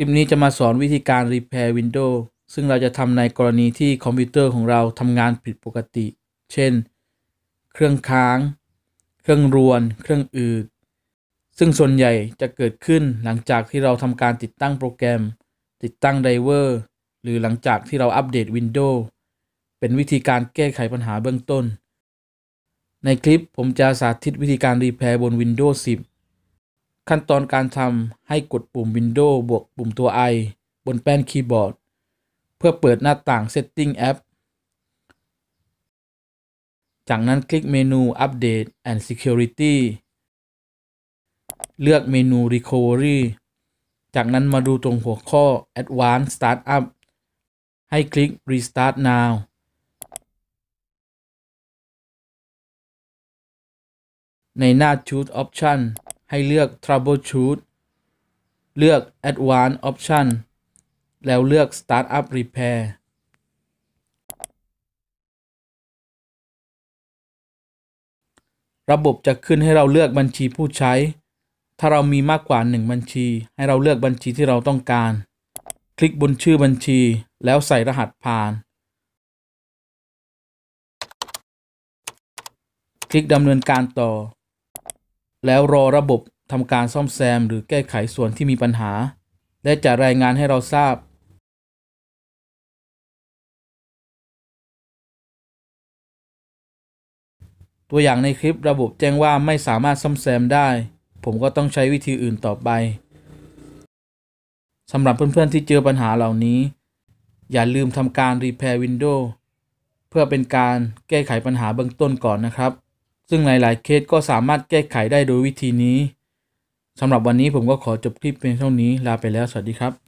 คลิปนี้จะมาสอนวิธีการีเพลย์วินโดว์ซึ่งเราจะทำในกรณีที่คอมพิวเตอร์ของเราทำงานผิดปกติ เช่นเครื่องค้าง เครื่องรวน เครื่องอืดซึ่งส่วนใหญ่จะเกิดขึ้นหลังจากที่เราทำการติดตั้งโปรแกรม ติดตั้งไดเวอร์หรือหลังจากที่เราอัปเดต Windows เป็นวิธีการแก้ไขปัญหาเบื้องต้น ในคลิปผมจะสาธิตวิธีการรีเพร์บน Windows 10ขั้นตอนการทำให้กดปุ่ม Windows บวกปุ่มตัว i บนแป้นคีย์บอร์ด เพื่อเปิดหน้าต่าง Setting App จากนั้นคลิกเมนู Update and Security เลือกเมนู Recovery จากนั้นมาดูตรงหัวข้อ Advanced Startup ให้คลิก Restart Now ในหน้า Choose Option ให้เลือก troubleshoot เลือก advanced option แล้วเลือก startup repair ระบบจะขึ้นให้เราเลือกบัญชีผู้ใช้ ถ้าเรามีมากกว่า 1 บัญชี ให้เราเลือกบัญชีที่เราต้องการ คลิกบนชื่อบัญชี แล้วใส่รหัสผ่าน คลิกดำเนินการต่อแล้วรอระบบทำการซ่อมแซม หรือแก้ไขส่วนที่มีปัญหา และจะรายงานให้เราทราบ ตัวอย่างในคลิประบบแจ้งว่าไม่สามารถซ่อมแซมได้ ผมก็ต้องใช้วิธีอื่นต่อไปสำหรับเพื่อน ๆที่เจอปัญหาเหล่านี้ อย่าลืมทำการ รีเพลย์วินโดว์เพื่อเป็นการแก้ไขปัญหาเบื้องต้นก่อนนะครับซึ่งหลายๆ เคสก็สามารถแก้ไขได้โดยวิธีนี้สำหรับวันนี้ผมก็ขอจบ คลิปเพียงเท่านี้ ลาไปแล้ว สวัสดี ครับ